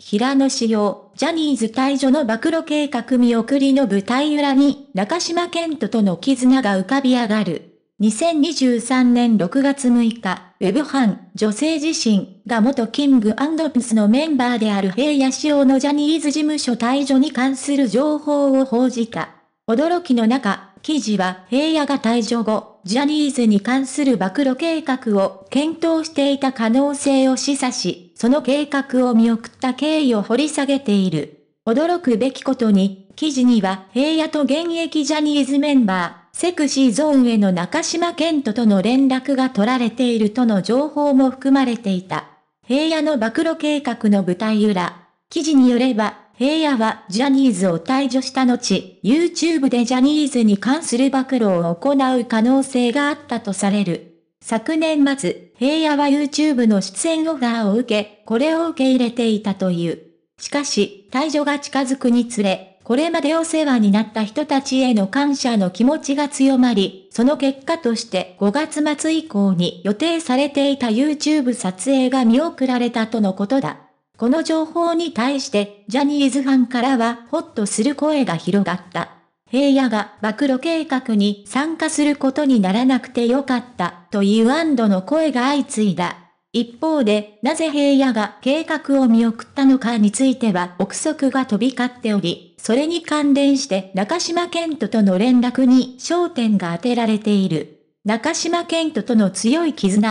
平野紫耀、ジャニーズ退場の暴露計画見送りの舞台裏に、中島健人との絆が浮かび上がる。2023年6月6日、ウェブ班、女性自身が元キングプスのメンバーである平野紫耀のジャニーズ事務所退場に関する情報を報じた。驚きの中、記事は平野が退場後、ジャニーズに関する暴露計画を検討していた可能性を示唆し、その計画を見送った経緯を掘り下げている。驚くべきことに、記事には平野と現役ジャニーズメンバー、セクシーゾーンへの中島健人との連絡が取られているとの情報も含まれていた。平野の暴露計画の舞台裏。記事によれば、平野はジャニーズを退場した後、YouTube でジャニーズに関する暴露を行う可能性があったとされる。昨年末、平野は YouTube の出演オファーを受け、これを受け入れていたという。しかし、退場が近づくにつれ、これまでお世話になった人たちへの感謝の気持ちが強まり、その結果として5月末以降に予定されていた YouTube 撮影が見送られたとのことだ。この情報に対して、ジャニーズファンからはホッとする声が広がった。平野が暴露計画に参加することにならなくてよかったという安堵の声が相次いだ。一方で、なぜ平野が計画を見送ったのかについては憶測が飛び交っており、それに関連して中島健人との連絡に焦点が当てられている。中島健人との強い絆。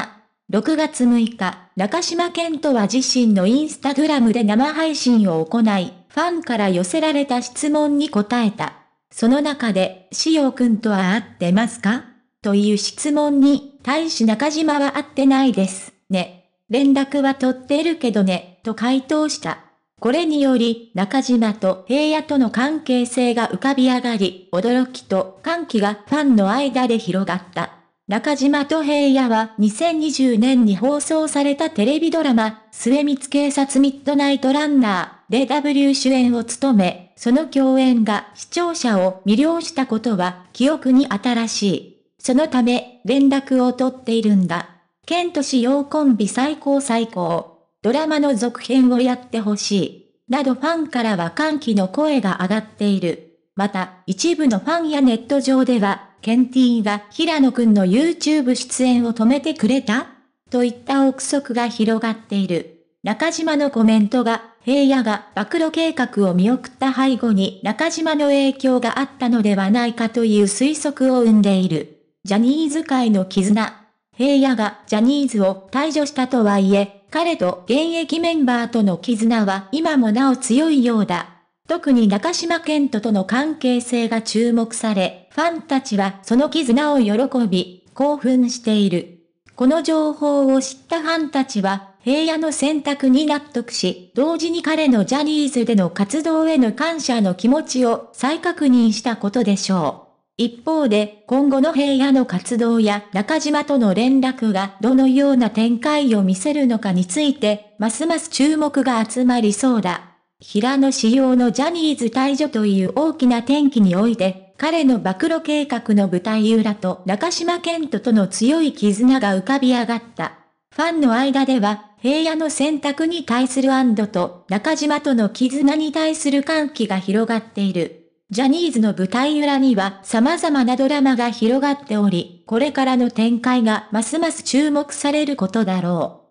6月6日、中島健人は自身のインスタグラムで生配信を行い、ファンから寄せられた質問に答えた。その中で、塩君とは会ってますかという質問に、対し中島は会ってないです、ね。連絡は取ってるけどね、と回答した。これにより、中島と平野との関係性が浮かび上がり、驚きと歓喜がファンの間で広がった。中島と平野は2020年に放送されたテレビドラマ、末光警察ミッドナイトランナー。DW 主演を務め、その共演が視聴者を魅了したことは記憶に新しい。そのため、連絡を取っているんだ。ケント氏用コンビ最高最高。ドラマの続編をやってほしい。などファンからは歓喜の声が上がっている。また、一部のファンやネット上では、ケンティーが平野くんの YouTube 出演を止めてくれたといった憶測が広がっている。中島のコメントが平野が暴露計画を見送った背後に中島の影響があったのではないかという推測を生んでいる。ジャニーズ界の絆。平野がジャニーズを退場したとはいえ、彼と現役メンバーとの絆は今もなお強いようだ。特に中島健人との関係性が注目され、ファンたちはその絆を喜び、興奮している。この情報を知ったファンたちは、平野の選択に納得し、同時に彼のジャニーズでの活動への感謝の気持ちを再確認したことでしょう。一方で、今後の平野の活動や中島との連絡がどのような展開を見せるのかについて、ますます注目が集まりそうだ。平野仕様のジャニーズ退場という大きな転機において、彼の暴露計画の舞台裏と中島健人との強い絆が浮かび上がった。ファンの間では、平野の選択に対する安堵と中島との絆に対する歓喜が広がっている。ジャニーズの舞台裏には様々なドラマが広がっており、これからの展開がますます注目されることだろう。